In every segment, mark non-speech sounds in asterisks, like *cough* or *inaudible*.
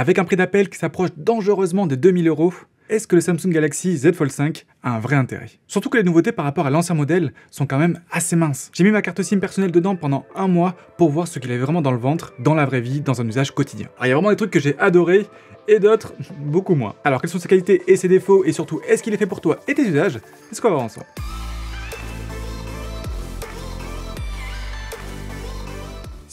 Avec un prix d'appel qui s'approche dangereusement des 2000 euros, est-ce que le Samsung Galaxy Z Fold 5 a un vrai intérêt Surtout que les nouveautés par rapport à l'ancien modèle sont quand même assez minces. J'ai mis ma carte SIM personnelle dedans pendant un mois pour voir ce qu'il avait vraiment dans le ventre, dans la vraie vie, dans un usage quotidien. Alors il y a vraiment des trucs que j'ai adoré et d'autres beaucoup moins. Alors quelles sont ses qualités et ses défauts et surtout est-ce qu'il est fait pour toi et tes usages C'est ce qu'on va voir soi.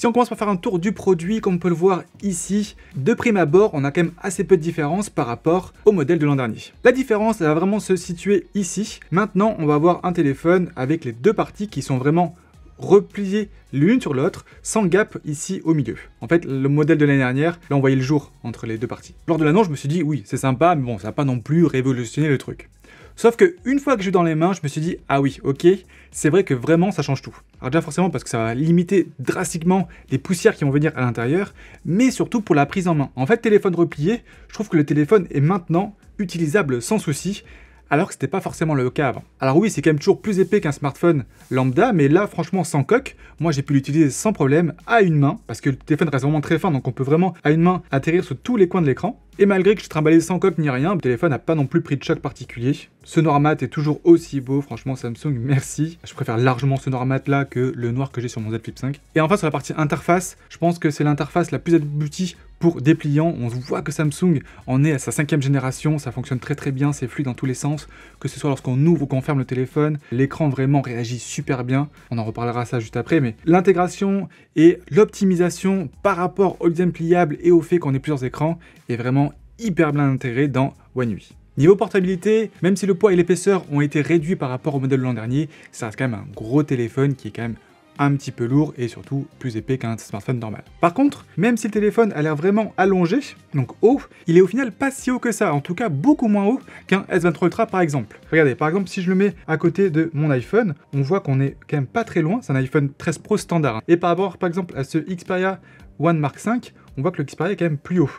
Si on commence par faire un tour du produit, comme on peut le voir ici, de prime abord, on a quand même assez peu de différence par rapport au modèle de l'an dernier. La différence, elle va vraiment se situer ici. Maintenant, on va avoir un téléphone avec les deux parties qui sont vraiment repliées l'une sur l'autre, sans gap ici au milieu. En fait, le modèle de l'année dernière, là on voyait le jour entre les deux parties. Lors de l'annonce, je me suis dit oui, c'est sympa, mais bon, ça n'a pas non plus révolutionné le truc. Sauf que une fois que j'ai eu dans les mains, je me suis dit ah oui, ok, c'est vrai que vraiment ça change tout. Alors déjà forcément parce que ça va limiter drastiquement les poussières qui vont venir à l'intérieur, mais surtout pour la prise en main. En fait, téléphone replié, je trouve que le téléphone est maintenant utilisable sans souci alors que ce n'était pas forcément le cas avant. Alors oui, c'est quand même toujours plus épais qu'un smartphone lambda, mais là, franchement, sans coque, moi j'ai pu l'utiliser sans problème, à une main, parce que le téléphone reste vraiment très fin, donc on peut vraiment, à une main, atterrir sur tous les coins de l'écran. Et malgré que je trimballais sans coque ni rien, le téléphone n'a pas non plus pris de choc particulier. Ce noir mat est toujours aussi beau, franchement Samsung, merci. Je préfère largement ce noir mat là que le noir que j'ai sur mon Z Flip 5. Et enfin sur la partie interface, je pense que c'est l'interface la plus aboutie pour dépliant. On voit que Samsung en est à sa cinquième génération, ça fonctionne très très bien, c'est fluide dans tous les sens, que ce soit lorsqu'on ouvre ou qu'on ferme le téléphone, l'écran vraiment réagit super bien. On en reparlera ça juste après, mais l'intégration et l'optimisation par rapport au design pliable et au fait qu'on ait plusieurs écrans est vraiment hyper bien intégré dans One UI. Niveau portabilité, même si le poids et l'épaisseur ont été réduits par rapport au modèle de l'an dernier, ça reste quand même un gros téléphone qui est quand même un petit peu lourd et surtout plus épais qu'un smartphone normal. Par contre, même si le téléphone a l'air vraiment allongé, donc haut, il est au final pas si haut que ça, en tout cas beaucoup moins haut qu'un S23 Ultra par exemple. Regardez, par exemple si je le mets à côté de mon iPhone, on voit qu'on est quand même pas très loin, c'est un iPhone 13 Pro standard. Hein. Et par rapport par exemple à ce Xperia One Mark 5, on voit que le Xperia est quand même plus haut.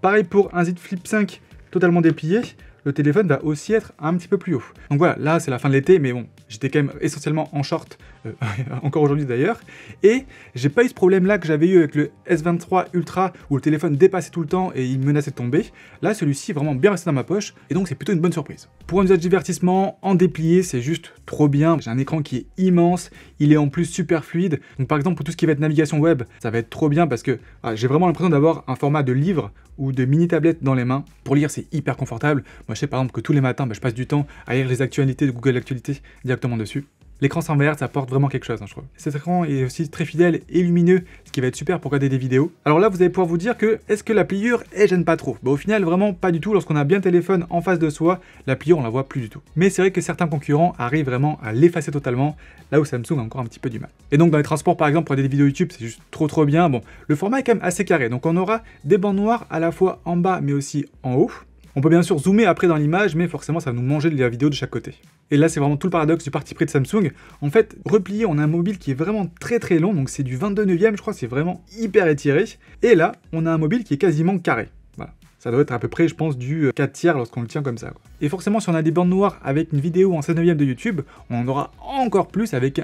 Pareil pour un Z Flip 5 totalement déplié, le téléphone va aussi être un petit peu plus haut. Donc voilà, là c'est la fin de l'été, mais bon, j'étais quand même essentiellement en short, euh, *laughs* encore aujourd'hui d'ailleurs, et j'ai pas eu ce problème là que j'avais eu avec le S23 Ultra où le téléphone dépassait tout le temps et il menaçait de tomber. Là celui-ci vraiment bien resté dans ma poche, et donc c'est plutôt une bonne surprise. Pour un usage divertissement, en déplié c'est juste trop bien, j'ai un écran qui est immense, il est en plus super fluide, donc par exemple pour tout ce qui va être navigation web, ça va être trop bien parce que ah, j'ai vraiment l'impression d'avoir un format de livre ou de mini tablettes dans les mains. Pour lire, c'est hyper confortable. Moi, je sais par exemple que tous les matins, bah, je passe du temps à lire les actualités de Google Actualités directement dessus. L'écran sans verre, ça apporte vraiment quelque chose, hein, je trouve. Cet écran est aussi très fidèle et lumineux, ce qui va être super pour regarder des vidéos. Alors là, vous allez pouvoir vous dire que est-ce que la pliure, elle gêne pas trop Bah au final, vraiment pas du tout. Lorsqu'on a bien le téléphone en face de soi, la pliure, on la voit plus du tout. Mais c'est vrai que certains concurrents arrivent vraiment à l'effacer totalement, là où Samsung a encore un petit peu du mal. Et donc dans les transports, par exemple, pour regarder des vidéos YouTube, c'est juste trop trop bien. Bon, le format est quand même assez carré, donc on aura des bandes noires à la fois en bas mais aussi en haut. On peut bien sûr zoomer après dans l'image, mais forcément ça va nous manger de la vidéo de chaque côté. Et là c'est vraiment tout le paradoxe du parti pris de Samsung. En fait, replié, on a un mobile qui est vraiment très très long, donc c'est du 22 neuvième, je crois, c'est vraiment hyper étiré. Et là, on a un mobile qui est quasiment carré. Voilà. Ça doit être à peu près, je pense, du 4 tiers lorsqu'on le tient comme ça. Et forcément, si on a des bandes noires avec une vidéo en 16 neuvième de YouTube, on en aura encore plus avec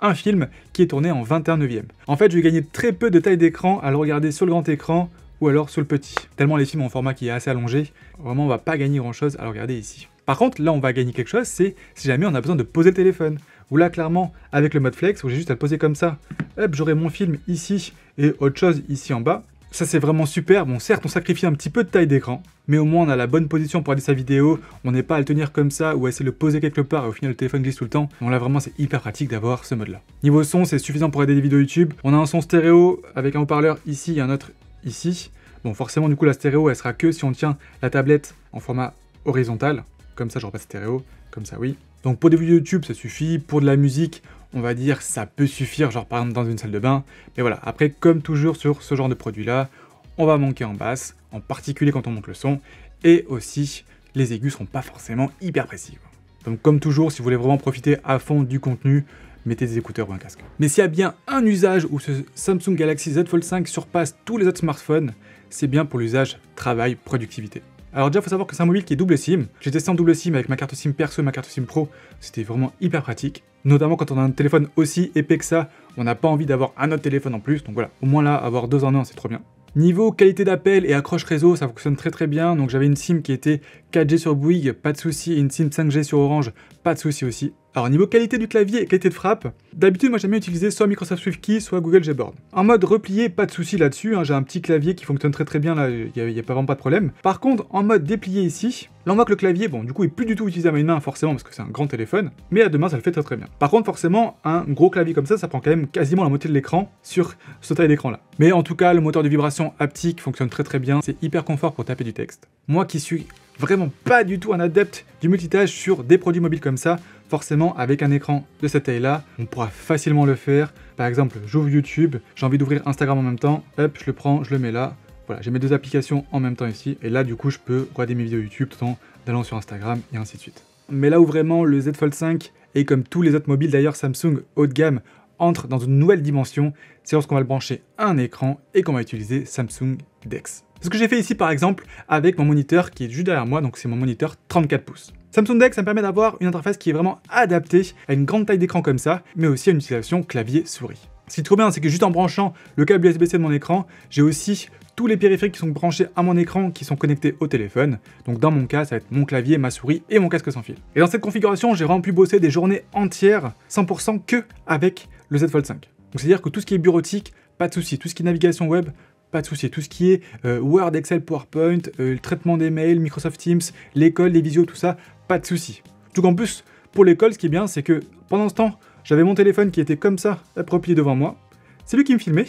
un film qui est tourné en 21 neuvième. En fait, je vais gagner très peu de taille d'écran à le regarder sur le grand écran ou alors sur le petit. Tellement les films en format qui est assez allongé, vraiment on va pas gagner grand chose. Alors regarder ici. Par contre, là on va gagner quelque chose, c'est si jamais on a besoin de poser le téléphone. Ou là clairement, avec le mode flex, où j'ai juste à le poser comme ça, hop, j'aurai mon film ici et autre chose ici en bas. Ça c'est vraiment super, bon certes on sacrifie un petit peu de taille d'écran, mais au moins on a la bonne position pour aller sa vidéo, on n'est pas à le tenir comme ça ou à essayer de le poser quelque part et au final le téléphone glisse tout le temps. Bon là vraiment c'est hyper pratique d'avoir ce mode là. Niveau son c'est suffisant pour aider des vidéos YouTube, on a un son stéréo avec un haut-parleur ici et un autre ici. Bon, forcément, du coup, la stéréo, elle sera que si on tient la tablette en format horizontal. Comme ça, j'aurai pas stéréo. Comme ça, oui. Donc, pour des vidéos YouTube, ça suffit. Pour de la musique, on va dire, ça peut suffire, genre par exemple dans une salle de bain. Mais voilà, après, comme toujours sur ce genre de produit-là, on va manquer en basse, en particulier quand on monte le son. Et aussi, les aigus seront pas forcément hyper précis. Donc comme toujours, si vous voulez vraiment profiter à fond du contenu, mettez des écouteurs ou un casque. Mais s'il y a bien un usage où ce Samsung Galaxy Z Fold 5 surpasse tous les autres smartphones, c'est bien pour l'usage travail-productivité. Alors déjà, il faut savoir que c'est un mobile qui est double SIM. J'ai testé en double SIM avec ma carte SIM perso et ma carte SIM pro. C'était vraiment hyper pratique. Notamment quand on a un téléphone aussi épais que ça, on n'a pas envie d'avoir un autre téléphone en plus. Donc voilà, au moins là, avoir deux en un, c'est trop bien. Niveau qualité d'appel et accroche réseau, ça fonctionne très très bien. Donc j'avais une SIM qui était 4G sur Bouygues, pas de souci. Une SIM 5G sur Orange, pas de souci aussi. Alors niveau qualité du clavier et qualité de frappe, d'habitude moi j'aime jamais utilisé soit Microsoft Swift Key, soit Google Gboard. En mode replié, pas de souci là-dessus, hein, j'ai un petit clavier qui fonctionne très très bien là, il n'y a, pas vraiment pas de problème. Par contre, en mode déplié ici, là on voit que le clavier, bon du coup est plus du tout utilisé à une main forcément parce que c'est un grand téléphone, mais à deux mains ça le fait très très bien. Par contre forcément, un gros clavier comme ça, ça prend quand même quasiment la moitié de l'écran sur ce taille d'écran là. Mais en tout cas, le moteur de vibration haptique fonctionne très très bien, c'est hyper confort pour taper du texte. Moi qui suis vraiment pas du tout un adepte du multitâche sur des produits mobiles comme ça, forcément avec un écran de cette taille-là, on pourra facilement le faire. Par exemple, j'ouvre YouTube, j'ai envie d'ouvrir Instagram en même temps, hop, je le prends, je le mets là. Voilà, j'ai mes deux applications en même temps ici, et là du coup je peux regarder mes vidéos YouTube tout en allant sur Instagram et ainsi de suite. Mais là où vraiment le Z Fold 5, et comme tous les autres mobiles d'ailleurs Samsung haut de gamme, entre dans une nouvelle dimension, c'est lorsqu'on va le brancher à un écran et qu'on va utiliser Samsung DeX. ce que j'ai fait ici par exemple avec mon moniteur qui est juste derrière moi, donc c'est mon moniteur 34 pouces. Samsung Deck, ça me permet d'avoir une interface qui est vraiment adaptée à une grande taille d'écran comme ça, mais aussi à une utilisation clavier-souris. Ce qui est trop bien, c'est que juste en branchant le câble USB-C de mon écran, j'ai aussi tous les périphériques qui sont branchés à mon écran qui sont connectés au téléphone. Donc dans mon cas, ça va être mon clavier, ma souris et mon casque sans fil. Et dans cette configuration, j'ai vraiment pu bosser des journées entières 100% que avec le Z Fold 5. Donc c'est-à-dire que tout ce qui est bureautique, pas de souci. Tout ce qui est navigation web, pas de souci. Tout ce qui est euh, Word, Excel, PowerPoint, euh, le traitement des mails, Microsoft Teams, l'école, les visios, tout ça, pas de souci. Tout qu'en plus, pour l'école, ce qui est bien, c'est que pendant ce temps, j'avais mon téléphone qui était comme ça, approprié devant moi. C'est lui qui me filmait,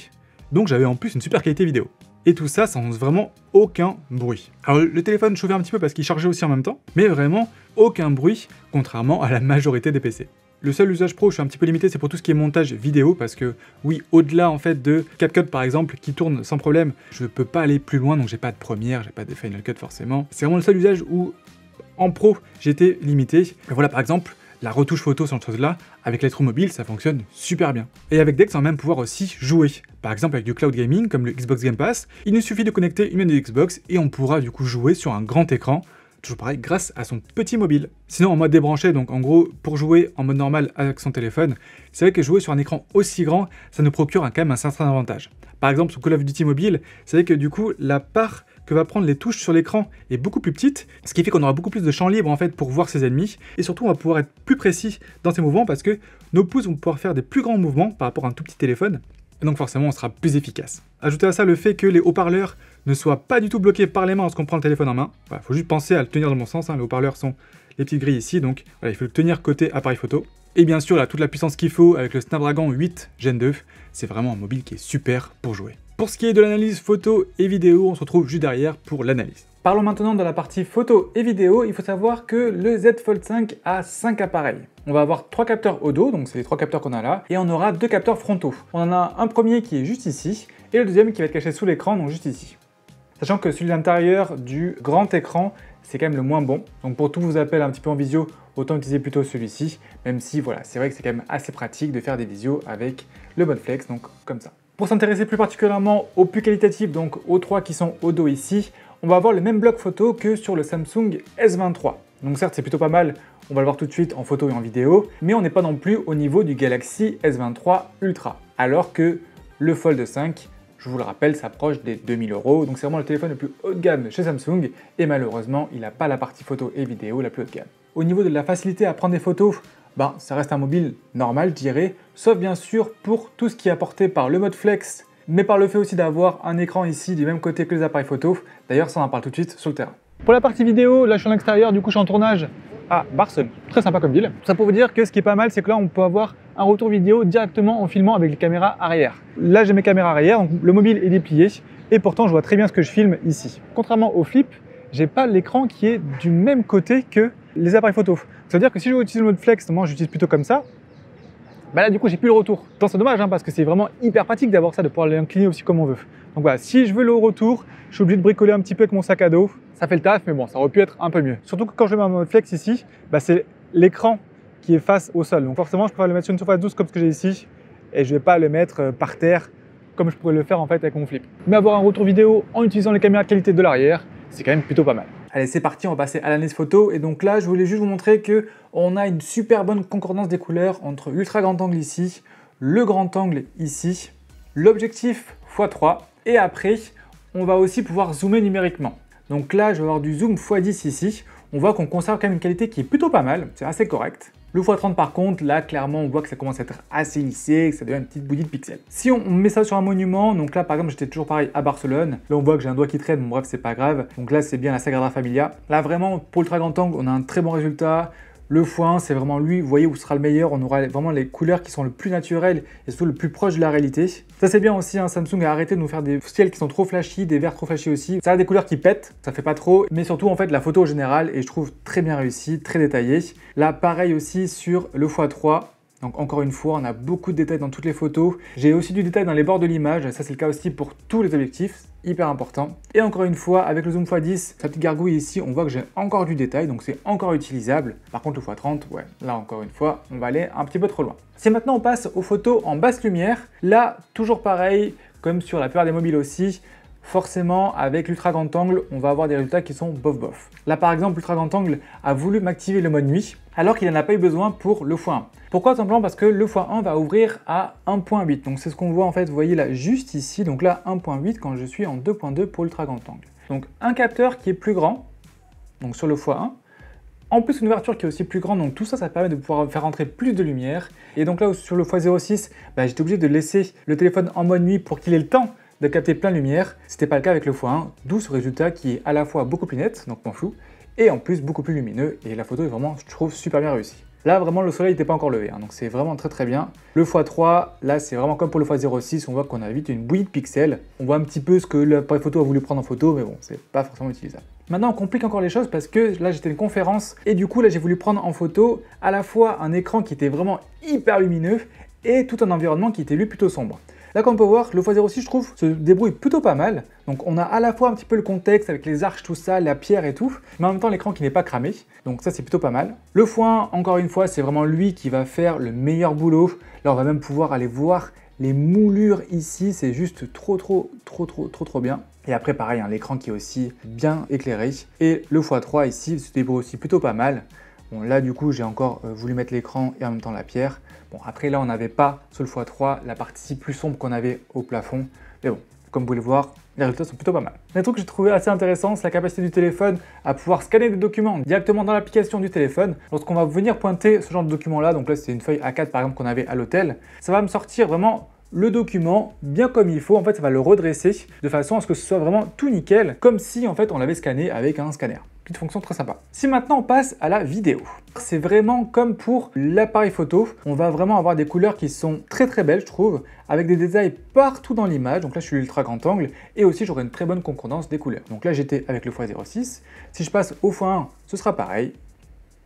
donc j'avais en plus une super qualité vidéo. Et tout ça sans vraiment aucun bruit. Alors le téléphone chauffait un petit peu parce qu'il chargeait aussi en même temps, mais vraiment aucun bruit, contrairement à la majorité des PC. Le seul usage pro je suis un petit peu limité, c'est pour tout ce qui est montage vidéo, parce que oui, au-delà en fait de CapCut par exemple, qui tourne sans problème, je ne peux pas aller plus loin, donc j'ai pas de première, j'ai pas de Final Cut forcément. C'est vraiment le seul usage où, en pro, j'étais limité. voilà par exemple, la retouche photo, ce chose-là, avec trous Mobile, ça fonctionne super bien. Et avec Dex, on va même pouvoir aussi jouer. Par exemple, avec du cloud gaming, comme le Xbox Game Pass, il nous suffit de connecter une de Xbox et on pourra du coup jouer sur un grand écran toujours pareil, grâce à son petit mobile. Sinon, en mode débranché, donc en gros, pour jouer en mode normal avec son téléphone, c'est vrai que jouer sur un écran aussi grand, ça nous procure quand même un certain avantage. Par exemple, sur Call of Duty Mobile, c'est vrai que du coup, la part que va prendre les touches sur l'écran est beaucoup plus petite, ce qui fait qu'on aura beaucoup plus de champ libre en fait pour voir ses ennemis, et surtout on va pouvoir être plus précis dans ses mouvements parce que nos pouces vont pouvoir faire des plus grands mouvements par rapport à un tout petit téléphone, et donc forcément on sera plus efficace. Ajouter à ça le fait que les haut-parleurs ne soit pas du tout bloqué par les mains lorsqu'on prend le téléphone en main. Il faut juste penser à le tenir dans mon sens. Hein. Les haut-parleurs sont les petites grilles ici, donc il faut le tenir côté appareil photo. Et bien sûr, il a toute la puissance qu'il faut avec le Snapdragon 8 Gen 2. C'est vraiment un mobile qui est super pour jouer. Pour ce qui est de l'analyse photo et vidéo, on se retrouve juste derrière pour l'analyse. Parlons maintenant de la partie photo et vidéo. Il faut savoir que le Z Fold 5 a 5 appareils. On va avoir trois capteurs au dos, donc c'est les 3 capteurs qu'on a là, et on aura deux capteurs frontaux. On en a un premier qui est juste ici, et le deuxième qui va être caché sous l'écran, donc juste ici. Sachant que celui de l'intérieur du grand écran, c'est quand même le moins bon. Donc pour tous vos appels un petit peu en visio, autant utiliser plutôt celui-ci, même si voilà, c'est vrai que c'est quand même assez pratique de faire des visios avec le mode flex, donc comme ça. Pour s'intéresser plus particulièrement aux plus qualitatifs, donc aux trois qui sont au dos ici, on va avoir le même bloc photo que sur le Samsung S23. Donc certes, c'est plutôt pas mal, on va le voir tout de suite en photo et en vidéo, mais on n'est pas non plus au niveau du Galaxy S23 Ultra, alors que le Fold 5 je vous le rappelle, s'approche des 2000 euros. Donc c'est vraiment le téléphone le plus haut de gamme chez Samsung et malheureusement, il n'a pas la partie photo et vidéo la plus haut de gamme. Au niveau de la facilité à prendre des photos, ben, ça reste un mobile normal, je dirais, sauf bien sûr pour tout ce qui est apporté par le mode flex, mais par le fait aussi d'avoir un écran ici du même côté que les appareils photo. D'ailleurs, ça en parle tout de suite sur le terrain. Pour la partie vidéo, là je suis en extérieur, du coup je en tournage, à Barcelone. Très sympa comme ville. Ça pour vous dire que ce qui est pas mal, c'est que là, on peut avoir un retour vidéo directement en filmant avec les caméras arrière. Là, j'ai mes caméras arrière, donc le mobile est déplié et pourtant, je vois très bien ce que je filme ici. Contrairement au flip, j'ai pas l'écran qui est du même côté que les appareils photo. C'est-à-dire que si je veux utiliser le mode flex, moi j'utilise plutôt comme ça, bah là du coup j'ai plus le retour. Tant c'est dommage hein, parce que c'est vraiment hyper pratique d'avoir ça, de pouvoir l'incliner aussi comme on veut. Donc voilà, si je veux le retour, je suis obligé de bricoler un petit peu avec mon sac à dos, ça fait le taf, mais bon, ça aurait pu être un peu mieux. Surtout que quand je mets un mode flex ici, bah, c'est l'écran qui est face au sol. Donc forcément, je pourrais le mettre sur une surface douce comme ce que j'ai ici, et je ne vais pas le mettre euh, par terre comme je pourrais le faire en fait avec mon flip. Mais avoir un retour vidéo en utilisant les caméras qualité de l'arrière, c'est quand même plutôt pas mal. Allez, c'est parti, on va passer à l'analyse photo. Et donc là, je voulais juste vous montrer que on a une super bonne concordance des couleurs entre ultra grand angle ici, le grand angle ici, l'objectif x3, et après, on va aussi pouvoir zoomer numériquement. Donc là, je vais avoir du zoom x10 ici. On voit qu'on conserve quand même une qualité qui est plutôt pas mal, c'est assez correct. Le x30 par contre, là clairement on voit que ça commence à être assez lissé, que ça devient une petite bouillie de pixels. Si on met ça sur un monument, donc là par exemple j'étais toujours pareil à Barcelone, là on voit que j'ai un doigt qui traîne, mais bref c'est pas grave, donc là c'est bien la Sagrada Familia. Là vraiment pour le très grand angle on a un très bon résultat, le x1, c'est vraiment lui, vous voyez où sera le meilleur, on aura vraiment les couleurs qui sont le plus naturelles et surtout le plus proche de la réalité. Ça c'est bien aussi, un hein. Samsung a arrêté de nous faire des ciels qui sont trop flashy, des verts trop flashy aussi. Ça a des couleurs qui pètent, ça fait pas trop, mais surtout en fait la photo au général et je trouve très bien réussie, très détaillée. Là pareil aussi sur le x3, donc encore une fois, on a beaucoup de détails dans toutes les photos. J'ai aussi du détail dans les bords de l'image, ça c'est le cas aussi pour tous les objectifs hyper important. Et encore une fois, avec le zoom x10, sa petite gargouille ici, on voit que j'ai encore du détail, donc c'est encore utilisable. Par contre, le x30, ouais, là encore une fois, on va aller un petit peu trop loin. c'est maintenant on passe aux photos en basse lumière, là, toujours pareil, comme sur la plupart des mobiles aussi, forcément avec l'ultra grand angle on va avoir des résultats qui sont bof bof. Là par exemple l'ultra grand angle a voulu m'activer le mode nuit alors qu'il n'en a pas eu besoin pour le x1. Pourquoi Simplement parce que le x1 va ouvrir à 1.8. Donc c'est ce qu'on voit en fait, vous voyez là juste ici, donc là 1.8 quand je suis en 2.2 pour ultra grand angle. Donc un capteur qui est plus grand, donc sur le x1, en plus, une ouverture qui est aussi plus grande, donc tout ça, ça permet de pouvoir faire entrer plus de lumière. Et donc là, sur le x06, bah, j'étais obligé de laisser le téléphone en mode nuit pour qu'il ait le temps de capter plein de lumière. n'était pas le cas avec le x1, d'où ce résultat qui est à la fois beaucoup plus net, donc moins flou, et en plus beaucoup plus lumineux. Et la photo est vraiment, je trouve, super bien réussie. Là, vraiment, le soleil n'était pas encore levé, hein, donc c'est vraiment très très bien. Le x3, là, c'est vraiment comme pour le x06, on voit qu'on a vite une bouillie de pixels. On voit un petit peu ce que l'appareil photo a voulu prendre en photo, mais bon, c'est pas forcément utilisable. Maintenant, on complique encore les choses parce que là, j'étais une conférence et du coup, là, j'ai voulu prendre en photo à la fois un écran qui était vraiment hyper lumineux et tout un environnement qui était lui plutôt sombre. Là, comme on peut voir, le x06, je trouve, se débrouille plutôt pas mal. Donc, on a à la fois un petit peu le contexte avec les arches, tout ça, la pierre et tout, mais en même temps, l'écran qui n'est pas cramé. Donc, ça, c'est plutôt pas mal. Le x encore une fois, c'est vraiment lui qui va faire le meilleur boulot. Là, on va même pouvoir aller voir les moulures ici, c'est juste trop, trop, trop, trop, trop, trop bien. Et après, pareil, hein, l'écran qui est aussi bien éclairé. Et le x3 ici se débrouille aussi plutôt pas mal. Bon, là, du coup, j'ai encore euh, voulu mettre l'écran et en même temps la pierre. Bon, après, là, on n'avait pas sur le x3 la partie plus sombre qu'on avait au plafond. Mais bon, comme vous pouvez le voir, les résultats sont plutôt pas mal. Un truc que j'ai trouvé assez intéressant, c'est la capacité du téléphone à pouvoir scanner des documents directement dans l'application du téléphone. Lorsqu'on va venir pointer ce genre de document-là, donc là, c'est une feuille A4 par exemple qu'on avait à l'hôtel, ça va me sortir vraiment le document bien comme il faut. En fait, ça va le redresser de façon à ce que ce soit vraiment tout nickel, comme si en fait on l'avait scanné avec un scanner petite fonction très sympa. Si maintenant on passe à la vidéo, c'est vraiment comme pour l'appareil photo, on va vraiment avoir des couleurs qui sont très très belles je trouve, avec des détails partout dans l'image, donc là je suis ultra grand angle, et aussi j'aurai une très bonne concordance des couleurs. Donc là j'étais avec le x06, si je passe au x1 ce sera pareil,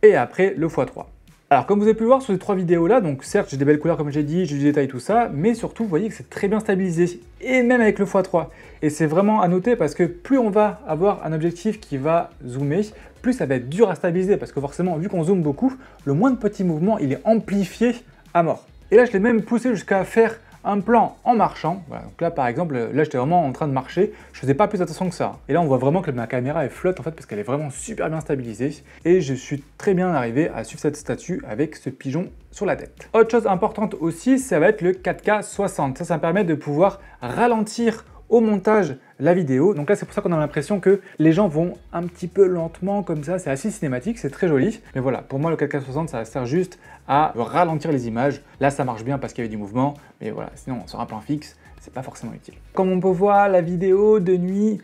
et après le x3. Alors comme vous avez pu le voir sur ces trois vidéos là, donc certes j'ai des belles couleurs comme j'ai dit, j'ai du détail tout ça, mais surtout vous voyez que c'est très bien stabilisé, et même avec le x3. Et c'est vraiment à noter parce que plus on va avoir un objectif qui va zoomer, plus ça va être dur à stabiliser, parce que forcément vu qu'on zoome beaucoup, le moins de petits mouvements il est amplifié à mort. Et là je l'ai même poussé jusqu'à faire un plan en marchant. là, par exemple, là, j'étais vraiment en train de marcher. Je faisais pas plus attention que ça. Et là, on voit vraiment que ma caméra, est flotte, en fait, parce qu'elle est vraiment super bien stabilisée. Et je suis très bien arrivé à suivre cette statue avec ce pigeon sur la tête. Autre chose importante aussi, ça va être le 4K 60. Ça, ça me permet de pouvoir ralentir au montage la vidéo. Donc là, c'est pour ça qu'on a l'impression que les gens vont un petit peu lentement comme ça. C'est assez cinématique, c'est très joli. Mais voilà, pour moi, le 4K60, ça sert juste à ralentir les images. Là, ça marche bien parce qu'il y avait du mouvement. Mais voilà, sinon, sur un plan fixe, c'est pas forcément utile. Comme on peut voir, la vidéo de nuit,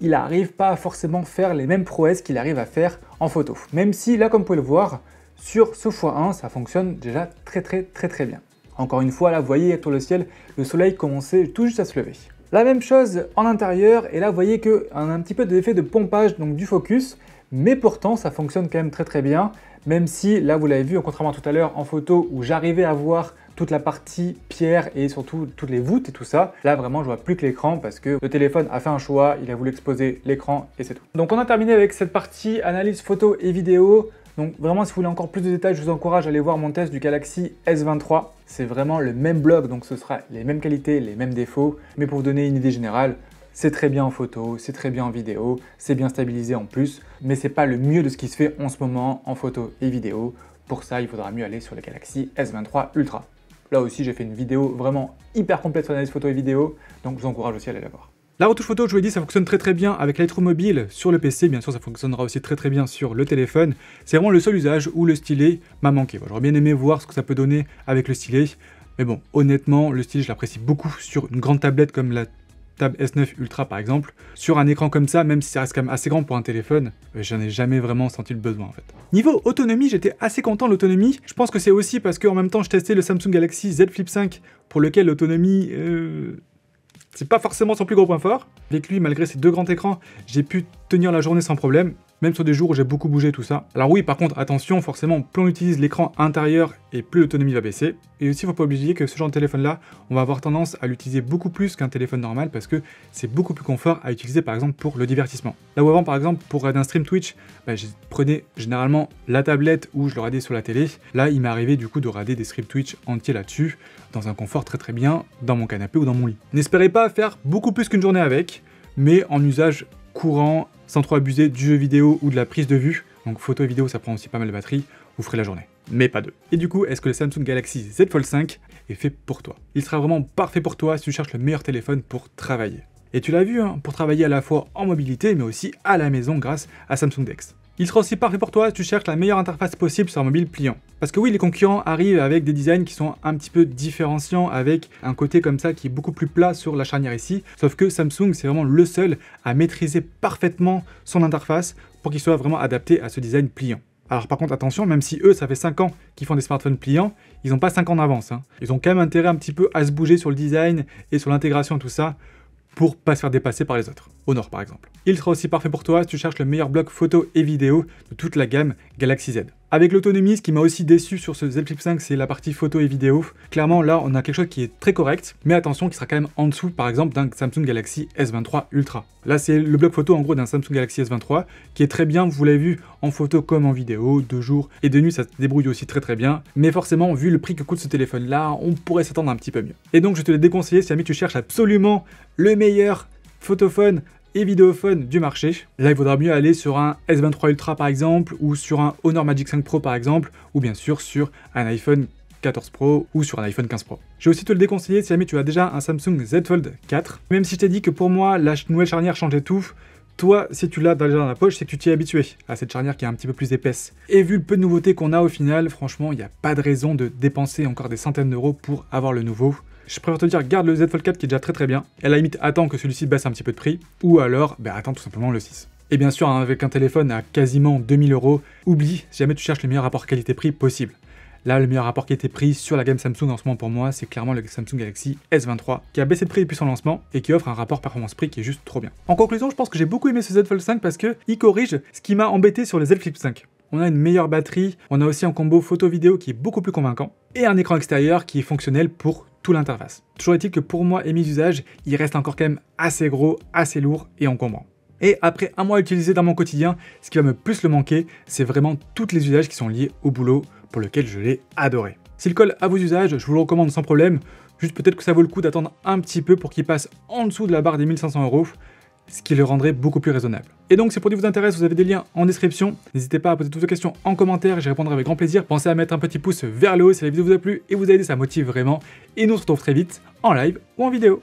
il n'arrive pas à forcément faire les mêmes prouesses qu'il arrive à faire en photo. Même si, là, comme vous pouvez le voir, sur ce x1, ça fonctionne déjà très très très très bien. Encore une fois, là, vous voyez autour le ciel, le soleil commençait tout juste à se lever. La même chose en intérieur, et là vous voyez qu'on a un petit peu d'effet de pompage donc du focus, mais pourtant ça fonctionne quand même très très bien, même si là vous l'avez vu, contrairement tout à l'heure en photo où j'arrivais à voir toute la partie pierre et surtout toutes les voûtes et tout ça. Là vraiment je vois plus que l'écran parce que le téléphone a fait un choix, il a voulu exposer l'écran et c'est tout. Donc on a terminé avec cette partie analyse photo et vidéo. Donc vraiment si vous voulez encore plus de détails, je vous encourage à aller voir mon test du Galaxy S23 c'est vraiment le même blog, donc ce sera les mêmes qualités, les mêmes défauts. Mais pour vous donner une idée générale, c'est très bien en photo, c'est très bien en vidéo, c'est bien stabilisé en plus, mais c'est pas le mieux de ce qui se fait en ce moment en photo et vidéo. Pour ça, il faudra mieux aller sur le Galaxy S23 Ultra. Là aussi, j'ai fait une vidéo vraiment hyper complète sur l'analyse photo et vidéo, donc je vous encourage aussi à aller la voir. La retouche photo, je vous l'ai dit, ça fonctionne très très bien avec Lightroom mobile sur le PC, bien sûr ça fonctionnera aussi très très bien sur le téléphone. C'est vraiment le seul usage où le stylet m'a manqué. J'aurais bien aimé voir ce que ça peut donner avec le stylet, mais bon, honnêtement, le stylet je l'apprécie beaucoup sur une grande tablette comme la Tab S9 Ultra par exemple, sur un écran comme ça, même si ça reste quand même assez grand pour un téléphone, euh, j'en ai jamais vraiment senti le besoin en fait. Niveau autonomie, j'étais assez content de l'autonomie. Je pense que c'est aussi parce qu'en même temps, je testais le Samsung Galaxy Z Flip 5 pour lequel l'autonomie... Euh, c'est pas forcément son plus gros point fort. Avec lui, malgré ses deux grands écrans, j'ai pu la journée sans problème, même sur des jours où j'ai beaucoup bougé tout ça. Alors oui, par contre, attention, forcément, plus on utilise l'écran intérieur et plus l'autonomie va baisser. Et aussi, faut pas oublier que ce genre de téléphone-là, on va avoir tendance à l'utiliser beaucoup plus qu'un téléphone normal parce que c'est beaucoup plus confort à utiliser, par exemple, pour le divertissement. Là où avant, par exemple, pour un stream Twitch, bah, je prenais généralement la tablette ou je le radais sur la télé. Là, il m'est arrivé du coup de rader des streams Twitch entiers là-dessus, dans un confort très très bien, dans mon canapé ou dans mon lit. N'espérez pas faire beaucoup plus qu'une journée avec, mais en usage courant sans trop abuser du jeu vidéo ou de la prise de vue, donc photo et vidéo ça prend aussi pas mal de batterie, vous ferez la journée, mais pas deux. Et du coup, est-ce que le Samsung Galaxy Z Fold 5 est fait pour toi Il sera vraiment parfait pour toi si tu cherches le meilleur téléphone pour travailler. Et tu l'as vu, hein, pour travailler à la fois en mobilité mais aussi à la maison grâce à Samsung Dex. Il sera aussi parfait pour toi si tu cherches la meilleure interface possible sur un mobile pliant. Parce que oui, les concurrents arrivent avec des designs qui sont un petit peu différenciants, avec un côté comme ça qui est beaucoup plus plat sur la charnière ici. Sauf que Samsung, c'est vraiment le seul à maîtriser parfaitement son interface pour qu'il soit vraiment adapté à ce design pliant. Alors par contre attention, même si eux ça fait 5 ans qu'ils font des smartphones pliants, ils n'ont pas 5 ans d'avance. Hein. Ils ont quand même intérêt un petit peu à se bouger sur le design et sur l'intégration tout ça pour pas se faire dépasser par les autres, au nord par exemple. Il sera aussi parfait pour toi si tu cherches le meilleur bloc photo et vidéo de toute la gamme Galaxy Z. Avec l'autonomie, ce qui m'a aussi déçu sur ce Z Flip 5, c'est la partie photo et vidéo. Clairement, là, on a quelque chose qui est très correct, mais attention, qui sera quand même en dessous, par exemple, d'un Samsung Galaxy S23 Ultra. Là, c'est le bloc photo, en gros, d'un Samsung Galaxy S23, qui est très bien, vous l'avez vu, en photo comme en vidéo, de jour et de nuit, ça se débrouille aussi très très bien. Mais forcément, vu le prix que coûte ce téléphone-là, on pourrait s'attendre un petit peu mieux. Et donc, je te l'ai déconseillé si, ami, tu cherches absolument le meilleur photophone et du marché. Là, il vaudra mieux aller sur un S23 Ultra par exemple, ou sur un Honor Magic 5 Pro par exemple, ou bien sûr sur un iPhone 14 Pro ou sur un iPhone 15 Pro. Je vais aussi te le déconseiller si jamais tu as déjà un Samsung Z Fold 4. Même si je t'ai dit que pour moi, la nouvelle charnière changeait tout, toi, si tu l'as déjà dans la poche, c'est que tu t'y es habitué à cette charnière qui est un petit peu plus épaisse. Et vu le peu de nouveautés qu'on a au final, franchement, il n'y a pas de raison de dépenser encore des centaines d'euros pour avoir le nouveau. Je préfère te dire, garde le Z Fold 4 qui est déjà très très bien, et à la limite, attends que celui-ci baisse un petit peu de prix, ou alors, bah, attends tout simplement le 6. Et bien sûr, hein, avec un téléphone à quasiment 2000 euros, oublie jamais tu cherches le meilleur rapport qualité-prix possible. Là, le meilleur rapport qui a été pris sur la gamme Samsung en ce moment pour moi, c'est clairement le Samsung Galaxy S23 qui a baissé de prix depuis son lancement et qui offre un rapport performance-prix qui est juste trop bien. En conclusion, je pense que j'ai beaucoup aimé ce Z Fold 5 parce qu'il corrige ce qui m'a embêté sur le Z Flip 5 on a une meilleure batterie, on a aussi un combo photo-vidéo qui est beaucoup plus convaincant, et un écran extérieur qui est fonctionnel pour tout l'interface. Toujours est-il que pour moi et mes usages, il reste encore quand même assez gros, assez lourd et encombrant. Et après un mois utilisé dans mon quotidien, ce qui va me plus le manquer, c'est vraiment tous les usages qui sont liés au boulot, pour lequel je l'ai adoré. le colle à vos usages, je vous le recommande sans problème, juste peut-être que ça vaut le coup d'attendre un petit peu pour qu'il passe en dessous de la barre des 1500 euros, ce qui le rendrait beaucoup plus raisonnable. Et donc, si le produit vous intéresse, vous avez des liens en description. N'hésitez pas à poser toutes vos questions en commentaire, j'y répondrai avec grand plaisir. Pensez à mettre un petit pouce vers le haut si la vidéo vous a plu et vous aidé ça motive vraiment. Et nous, on se retrouve très vite en live ou en vidéo.